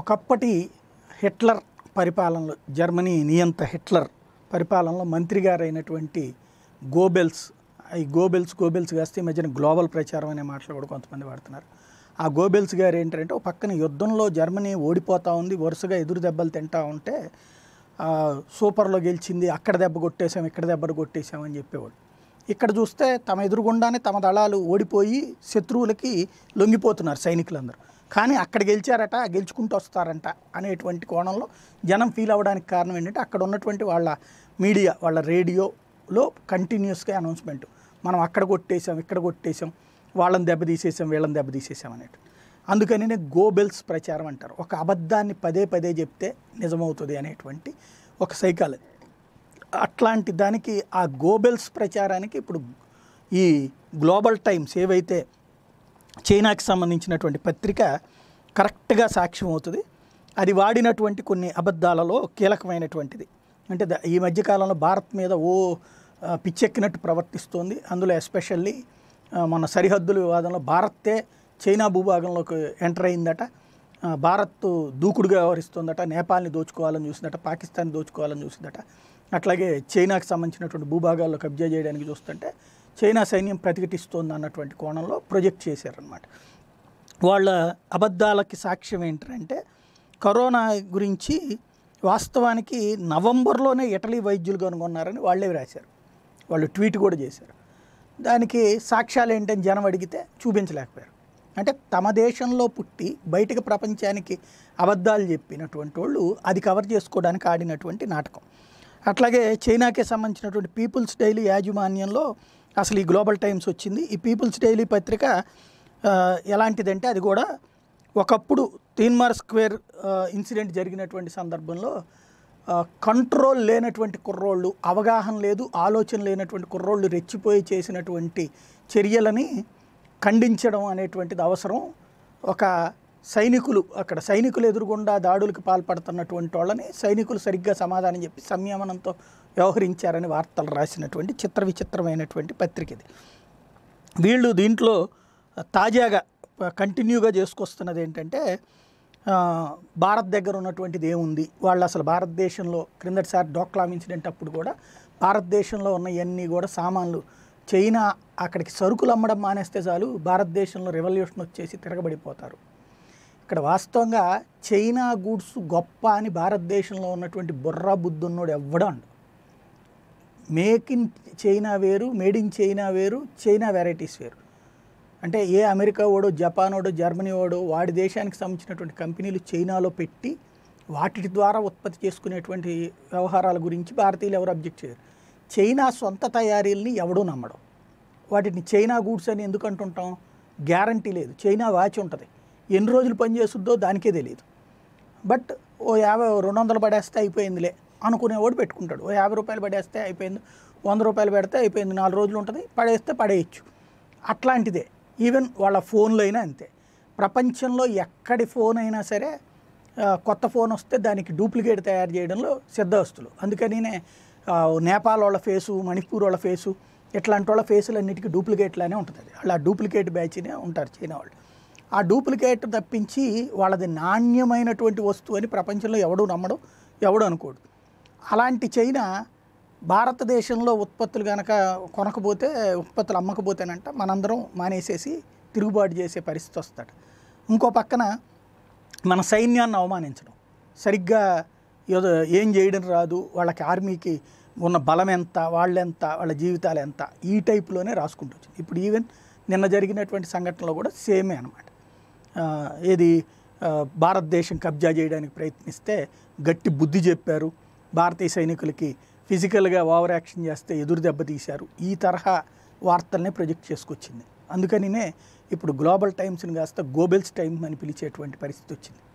ఒకప్పటి హిట్లర్ పరిపాలనలో జర్మనీ నియంత హిట్లర్ పరిపాలనలో మంత్రి గోబెల్స్ ఈ గోబెల్స్ గోబెల్స్ కాస్తే ఈ మధ్యన గ్లోబల్ ప్రచారం అనే మాటలు కూడా కొంతమంది వాడుతున్నారు ఆ గోబెల్స్ గారు ఏంటంటే ఒక పక్కన యుద్ధంలో జర్మనీ ఓడిపోతూ ఉంది వరుసగా ఎదురు దెబ్బలు తింటా ఉంటే సూపర్లో గెలిచింది అక్కడ దెబ్బ కొట్టేశాం ఇక్కడ దెబ్బలు కొట్టేశామని అని చెప్పేవాడు ఇక్కడ చూస్తే తమ ఎదురుగుండానే తమ దళాలు ఓడిపోయి శత్రువులకి లొంగిపోతున్నారు సైనికులందరూ కానీ అక్కడ గెలిచారట గెలుచుకుంటూ వస్తారంట అనేటువంటి కోణంలో జనం ఫీల్ అవ్వడానికి కారణం ఏంటంటే అక్కడ ఉన్నటువంటి వాళ్ళ మీడియా వాళ్ళ రేడియోలో కంటిన్యూస్గా అనౌన్స్మెంట్ మనం అక్కడ కొట్టేసాం ఇక్కడ కొట్టేసాం వాళ్ళని దెబ్బతీసేసాం వీళ్ళని దెబ్బతీసేసాం అనేటు అందుకనే గోబెల్స్ ప్రచారం అంటారు ఒక అబద్ధాన్ని పదే పదే చెప్తే నిజమవుతుంది అనేటువంటి ఒక సైకాలజీ అట్లాంటి దానికి ఆ గోబెల్స్ ప్రచారానికి ఇప్పుడు ఈ గ్లోబల్ టైమ్స్ ఏవైతే చైనాకి సంబంధించినటువంటి పత్రిక కరెక్ట్గా సాక్ష్యం అవుతుంది అది వాడినటువంటి కొన్ని అబద్ధాలలో కీలకమైనటువంటిది అంటే ఈ మధ్యకాలంలో భారత్ మీద ఓ పిచ్చెక్కినట్టు ప్రవర్తిస్తోంది అందులో ఎస్పెషల్లీ మన సరిహద్దుల వివాదంలో భారతే చైనా భూభాగంలోకి ఎంటర్ అయిందట భారత్ దూకుడుగా వ్యవహరిస్తుందట నేపాల్ని దోచుకోవాలని చూసిందట పాకిస్తాన్ దోచుకోవాలని చూసిందట అట్లాగే చైనాకి సంబంధించినటువంటి భూభాగాల్లో కబ్జా చేయడానికి చూస్తుంటే చైనా సైన్యం ప్రతిఘటిస్తోంది అన్నటువంటి కోణంలో ప్రొజెక్ట్ చేశారనమాట వాళ్ళ అబద్ధాలకి సాక్ష్యం ఏంటంటే కరోనా గురించి వాస్తవానికి నవంబర్లోనే ఇటలీ వైద్యులు కనుగొన్నారని వాళ్ళే రాశారు వాళ్ళు ట్వీట్ కూడా చేశారు దానికి సాక్ష్యాలు ఏంటని జనం అడిగితే చూపించలేకపోయారు అంటే తమ దేశంలో పుట్టి బయటకు ప్రపంచానికి అబద్ధాలు చెప్పినటువంటి వాళ్ళు అది కవర్ చేసుకోవడానికి ఆడినటువంటి నాటకం అట్లాగే చైనాకే సంబంధించినటువంటి పీపుల్స్ డైలీ యాజమాన్యంలో అసలు ఈ గ్లోబల్ టైమ్స్ వచ్చింది ఈ పీపుల్స్ డైలీ పత్రిక ఎలాంటిదంటే అది కూడా ఒకప్పుడు తీన్మార్ స్క్వేర్ ఇన్సిడెంట్ జరిగినటువంటి సందర్భంలో కంట్రోల్ లేనటువంటి కుర్రోళ్ళు అవగాహన లేదు ఆలోచన లేనటువంటి కుర్రోళ్ళు రెచ్చిపోయి చేసినటువంటి చర్యలని ఖండించడం అనేటువంటిది అవసరం ఒక సైనికులు అక్కడ సైనికులు ఎదురుగుండా దాడులకు పాల్పడుతున్నటువంటి వాళ్ళని సైనికులు సరిగ్గా సమాధానం చెప్పి సంయమనంతో వ్యవహరించారని వార్తలు రాసినటువంటి చిత్ర విచిత్రమైనటువంటి పత్రిక ఇది వీళ్ళు దీంట్లో తాజాగా కంటిన్యూగా చేసుకొస్తున్నది ఏంటంటే భారత్ దగ్గర ఉన్నటువంటిది ఏముంది వాళ్ళు అసలు భారతదేశంలో క్రిందటిసారి డోక్లాం ఇన్సిడెంట్ అప్పుడు కూడా భారతదేశంలో ఉన్న ఇవన్నీ కూడా సామాన్లు చైనా అక్కడికి సరుకులు అమ్మడం మానేస్తే చాలు భారతదేశంలో రెవల్యూషన్ వచ్చేసి తిరగబడిపోతారు ఇక్కడ వాస్తవంగా చైనా గూడ్స్ గొప్ప అని భారతదేశంలో ఉన్నటువంటి బుర్రా బుద్ధున్నోడు ఎవ్వడం మేక్ ఇన్ చైనా వేరు మేడ్ ఇన్ చైనా వేరు చైనా వెరైటీస్ వేరు అంటే ఏ అమెరికా వాడో జపాన్ వాడో జర్మనీ వాడో వాడి దేశానికి సంబంధించినటువంటి కంపెనీలు చైనాలో పెట్టి వాటి ద్వారా ఉత్పత్తి చేసుకునేటువంటి వ్యవహారాల గురించి భారతీయులు ఎవరు అబ్జెక్ట్ చేయరు చైనా సొంత తయారీలని ఎవడూ నమ్మడం వాటిని చైనా గూడ్స్ అని ఎందుకు అంటుంటాం గ్యారంటీ లేదు చైనా వాచ్ ఉంటుంది ఎన్ని రోజులు పనిచేస్తుందో దానికే తెలియదు బట్ ఓ యాభై రెండు వందలు పడేస్తే అయిపోయిందిలే అనుకునేవాడు పెట్టుకుంటాడు ఓ యాభై రూపాయలు పడేస్తే అయిపోయింది వంద రూపాయలు పెడితే అయిపోయింది నాలుగు రోజులు ఉంటుంది పడేస్తే పడేయచ్చు అట్లాంటిదే ఈవెన్ వాళ్ళ ఫోన్లో అయినా అంతే ప్రపంచంలో ఎక్కడి ఫోన్ అయినా సరే కొత్త ఫోన్ వస్తే దానికి డూప్లికేట్ తయారు చేయడంలో సిద్ధహస్తులు అందుకనినే నేపాల్ వాళ్ళ ఫేసు మణిపూర్ వాళ్ళ ఫేసు ఇట్లాంటి వాళ్ళ ఫేసులు అన్నిటికీ డూప్లికేట్లానే ఉంటుంది వాళ్ళు ఆ డూప్లికేట్ బ్యాచ్నే ఉంటారు చైనా వాళ్ళు ఆ డూప్లికేట్ తప్పించి వాళ్ళది నాణ్యమైనటువంటి వస్తువు అని ప్రపంచంలో ఎవడు నమ్మడం ఎవడు అనుకోడు అలాంటి చైనా భారతదేశంలో ఉత్పత్తులు కనుక కొనకపోతే ఉత్పత్తులు అమ్మకపోతేనంట మనందరం మానేసేసి తిరుగుబాటు చేసే పరిస్థితి వస్తాడు ఇంకో పక్కన మన సైన్యాన్ని అవమానించడం సరిగ్గా ఏదో ఏం చేయడం రాదు వాళ్ళకి ఆర్మీకి ఉన్న బలం ఎంత వాళ్ళెంత వాళ్ళ జీవితాలు ఎంత ఈ టైప్లోనే రాసుకుంటు ఇప్పుడు ఈవెన్ నిన్న జరిగినటువంటి సంఘటనలో కూడా సేమే అనమాట ఏది భారతదేశం కబ్జా చేయడానికి ప్రయత్నిస్తే గట్టి బుద్ధి చెప్పారు భారతీయ సైనికులకి ఫిజికల్గా ఓవర్ యాక్షన్ చేస్తే ఎదురు దెబ్బ తీశారు ఈ తరహా వార్తల్ని ప్రొజెక్ట్ చేసుకొచ్చింది అందుకనినే ఇప్పుడు గ్లోబల్ టైమ్స్ని కాస్త గోబెల్స్ టైమ్స్ అని పిలిచేటువంటి పరిస్థితి వచ్చింది